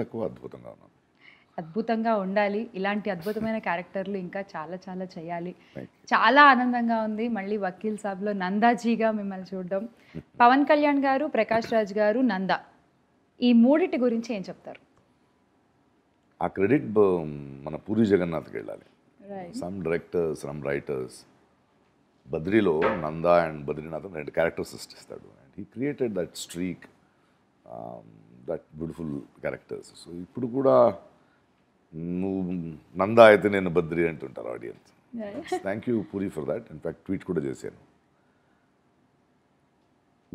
తక్కువ అద్భుతంగా ఉన్నాను అద్భుతంగా ఉండాలి ఇలాంటి అద్భుతమైన క్యారెక్టర్లు ఇంకా చాలా చాలా చేయాలి చాలా ఆనందంగా ఉంది మళ్ళీ వకీల్ సాబ్లో నందాజీగా మిమ్మల్ని చూడడం పవన్ కళ్యాణ్ గారు ప్రకాష్ రాజ్ గారు నంద ఈ మూడిటి గురించి ఏం చెప్తారు ఆ క్రెడిట్ మన పూరి జగన్నాథ్కి వెళ్ళాలి సమ్ డైరెక్టర్స్ సమ్ రైటర్స్ బద్రిలో నందా అండ్ బద్రీనాథ్ రెండు క్యారెక్టర్స్ సృష్టిస్తాడు and he created that streak that beautiful characters so ఇప్పుడు కూడా నువ్వు నందా అయితే నేను బద్రి అంటుంటారు audience thank you Puri for that in fact tweet కూడా చేశాను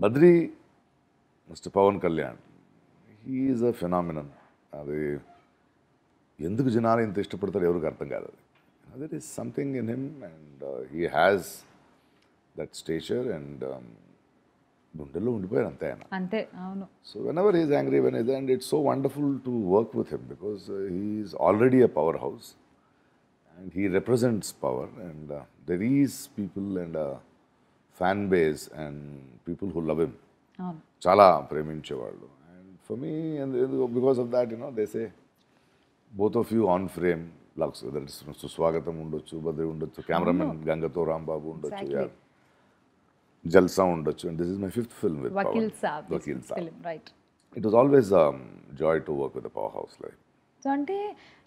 Badri mister Pavan Kalyan he's a phenomenon అది ఎందుకు జనాలు ఇంత ఇష్టపడతారు ఎవరికి అర్థం కాదు అది that is something in him and he has that stature and గుండెల్లో ఉండిపోయారు అంతే ఆయన అంతే అవును so whenever he's angry when is and it's so wonderful to work with him because he's already a powerhouse and he represents power and there is people and fan base and people who love him చాలా ప్రేమించేవాళ్ళు and for me because of that you know these both of you on frame looks Suswagatham ఉండొచ్చు బద్రి ఉండొచ్చు cameraman గంగతో Rambabu ఉండొచ్చు జల్సా ఉండొచ్చు and this is my fifth film with Vakeel Saab Vakeel Saab right it was always joy to work with powerhouse like so అంటే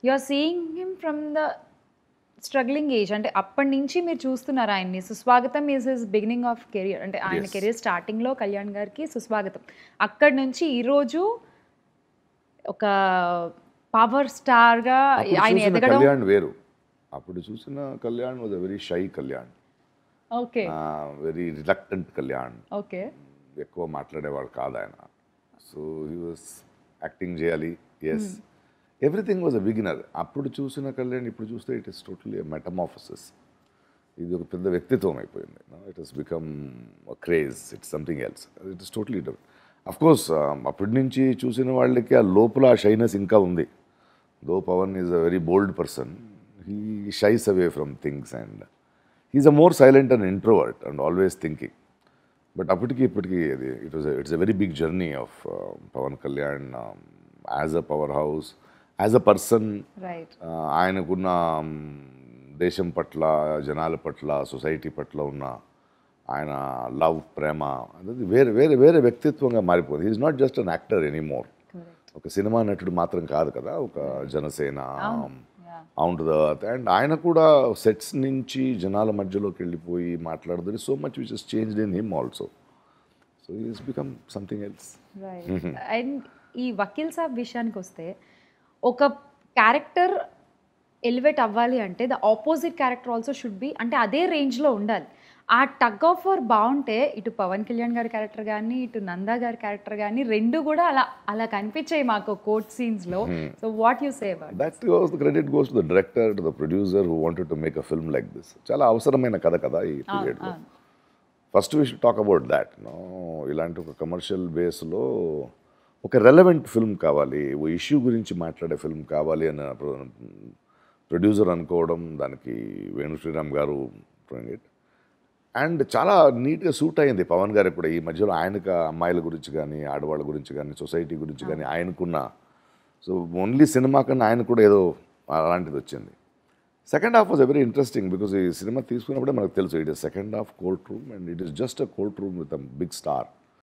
you are seeing him from the struggling age అంటే అప్పటి నుంచి మీరు చూస్తున్నారు ఆయన్ని Suswagatham is his beginning of career అంటే ఆయన career స్టార్టింగ్లో కళ్యాణ్ గారికి సుస్వాగతం అక్కడి నుంచి ఈరోజు ఒక పవర్ స్టార్గా ఆయన ఎదగడం వేరు అప్పుడు చూసిన Kalyan was a very shy Kalyan very reluctant Kalyan okay ఎక్కువ మాట్లాడేవాడు కాదు ఆయన సో హీ వాస్ యాక్టింగ్ చేయాలి yes everything was a beginner అప్పుడు చూసిన కళ్యాణ్ ఇప్పుడు చూస్తే ఇట్ ఇస్ టోటలీ మెటమాఫసిస్ ఇది ఒక పెద్ద వ్యక్తిత్వం అయిపోయింది it is become craze it something else it is totally of course అప్పటి నుంచి చూసిన వాళ్ళకి ఆ లోపల ఆ షైనెస్ ఇంకా ఉంది though Pavan is a very bold person he shies away from things and he's a more silent and introvert and always thinking but అప్పటికి ఇప్పటికి అది it was it's a very big journey of Pavan Kalyan as a powerhouse as a person ఆయనకున్న um, దేశం పట్ల జనాల పట్ల society పట్ల ఉన్న ఆయన లవ్ ప్రేమ అనేది వేరే వేరే వేరే వ్యక్తిత్వంగా మారిపోయింది is not just an actor anymore ఒక సినిమా నటుడు మాత్రం కాదు కదా ఒక hmm. జనసేన అవును అండ్ ఆయన కూడా సెట్స్ నుంచి జనాల మధ్యలోకి వెళ్ళిపోయి మాట్లాడదు so much which is change in him also so is become something else and ఈ వకీల్ సాబ్ విషయానికి వస్తే ఒక క్యారెక్టర్ ఎలివేట్ అవ్వాలి అంటే the opposite character also should be అంటే అదే రేంజ్లో ఉండాలి ఆ టగ్ ఆఫ్ వార్ బాగుంటే ఇటు పవన్ కళ్యాణ్ గారి క్యారెక్టర్ కానీ ఇటు నందా గారి క్యారెక్టర్ కానీ రెండు కూడా అలా అలా కనిపించాయి మాకు కోర్ట్ సీన్స్ లో so what you say that the credit goes to the director to the producer who wanted to make a film like this చాలా అవసరమైన కథ కదా ఈ పీరియడ్ లో first we should talk about that no ఇలాంటి ఒక commercial బేస్లో ఒక రెలవెంట్ ఫిల్మ్ కావాలి ఓ ఇష్యూ గురించి మాట్లాడే ఫిల్మ్ కావాలి అని ప్రొడ్యూసర్ అనుకోవడం దానికి వేణు శ్రీరామ్ గారు ఇట్ అండ్ చాలా నీట్గా సూట్ అయింది పవన్ గారికి కూడా ఈ మధ్యలో ఆయనకు అమ్మాయిల గురించి కానీ ఆడవాళ్ళ గురించి కానీ సొసైటీ గురించి కానీ ఆయనకున్న సో ఓన్లీ సినిమా కన్నా ఆయన కూడా ఏదో అలాంటిది వచ్చింది second half was very interesting because ఈ సినిమా తీసుకున్నప్పుడే మనకు తెలుసు it is second half cold room and it is just a cold room with a big star